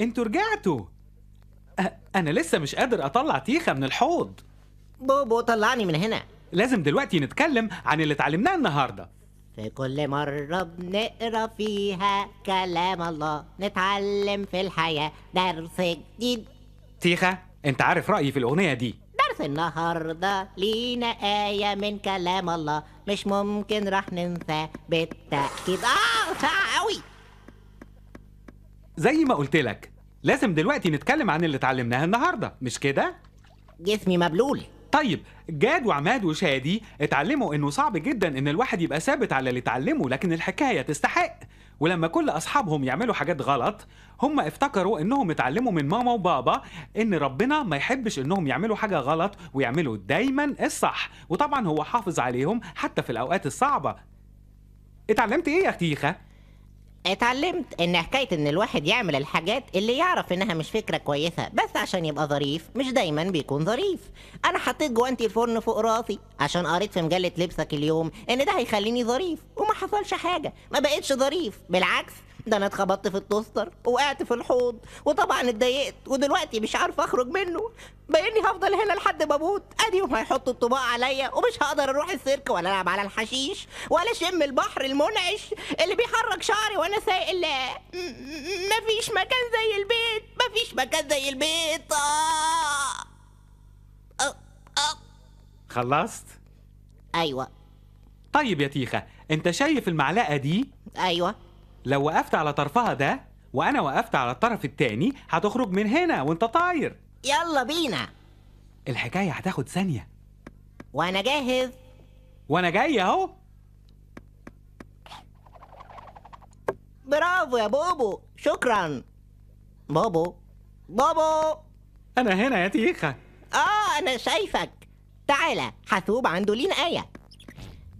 انتوا رجعتوا انا لسه مش قادر اطلع تيخه من الحوض بوبو طلعني من هنا لازم دلوقتي نتكلم عن اللي اتعلمناه النهارده في كل مرة بنقرا فيها كلام الله نتعلم في الحياة درس جديد تيخة انت عارف رأيي في الأغنية دي درس النهاردة لينا آية من كلام الله مش ممكن راح ننسى بالتأكيد آه زي ما قلت لك لازم دلوقتي نتكلم عن اللي اتعلمناه النهارده مش كده جسمي مبلول طيب جاد وعماد وشادي اتعلموا انه صعب جدا ان الواحد يبقى ثابت على اللي اتعلمه لكن الحكايه تستحق ولما كل اصحابهم يعملوا حاجات غلط هم افتكروا انهم اتعلموا من ماما وبابا ان ربنا ما يحبش انهم يعملوا حاجه غلط ويعملوا دايما الصح وطبعا هو حافظ عليهم حتى في الاوقات الصعبه اتعلمت ايه يا اختيخه اتعلمت ان حكايه ان الواحد يعمل الحاجات اللي يعرف انها مش فكره كويسه بس عشان يبقى ظريف مش دايما بيكون ظريف انا حطيت جوانتي الفرن فوق راسي عشان قريت في مجله لبسك اليوم ان ده هيخليني ظريف وما حصلش حاجه ما بقتش ظريف بالعكس ده انا اتخبطت في التوستر وقعت في الحوض وطبعا اتضايقت ودلوقتي مش عارف اخرج منه باني هفضل هنا لحد ما اموت اديهم هيحطوا الطباق عليا ومش هقدر اروح السيرك ولا العب على الحشيش ولا اشم البحر المنعش اللي بيحرك شعري وانا سايق لا مفيش مكان زي البيت مفيش مكان زي البيت آه. آه. آه. خلصت ايوه طيب يا تيخه انت شايف المعلقه دي ايوه لو وقفت على طرفها ده وانا وقفت على الطرف التاني هتخرج من هنا وانت طاير يلا بينا الحكايه هتاخد ثانيه وانا جاهز وانا جاي اهو برافو يا بوبو شكرا بوبو بوبو انا هنا يا تيخه اه انا شايفك تعالى حثوب عنده لين ايه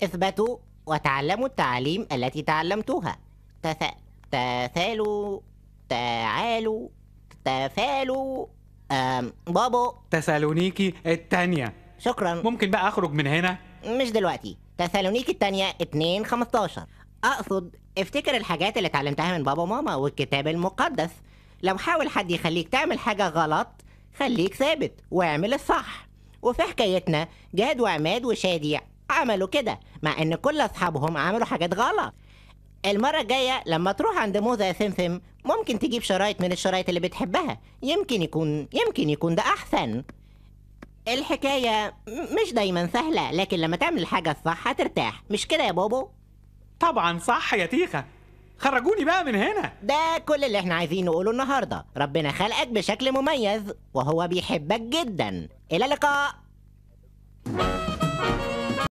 اثبتوا وتعلموا التعاليم التي تعلمتوها تث... تثالوا تعالوا تفالوا آم بابو تسالونيكي التانية شكرا ممكن بقى أخرج من هنا؟ مش دلوقتي تسالونيكي التانية 2 15 أقصد افتكر الحاجات اللي اتعلمتها من بابا وماما والكتاب المقدس لو حاول حد يخليك تعمل حاجة غلط خليك ثابت واعمل الصح وفي حكايتنا جاد وعماد وشادي عملوا كده مع ان كل اصحابهم عملوا حاجات غلط المرة الجاية لما تروح عند موزة يا سمسم ممكن تجيب شرايط من الشرايط اللي بتحبها يمكن يكون يمكن يكون ده أحسن الحكاية مش دايما سهلة لكن لما تعمل الحاجة الصح هترتاح مش كده يا بوبو؟ طبعا صح يا تيخة خرجوني بقى من هنا ده كل اللي احنا عايزين نقوله النهاردة ربنا خلقك بشكل مميز وهو بيحبك جدا إلى اللقاء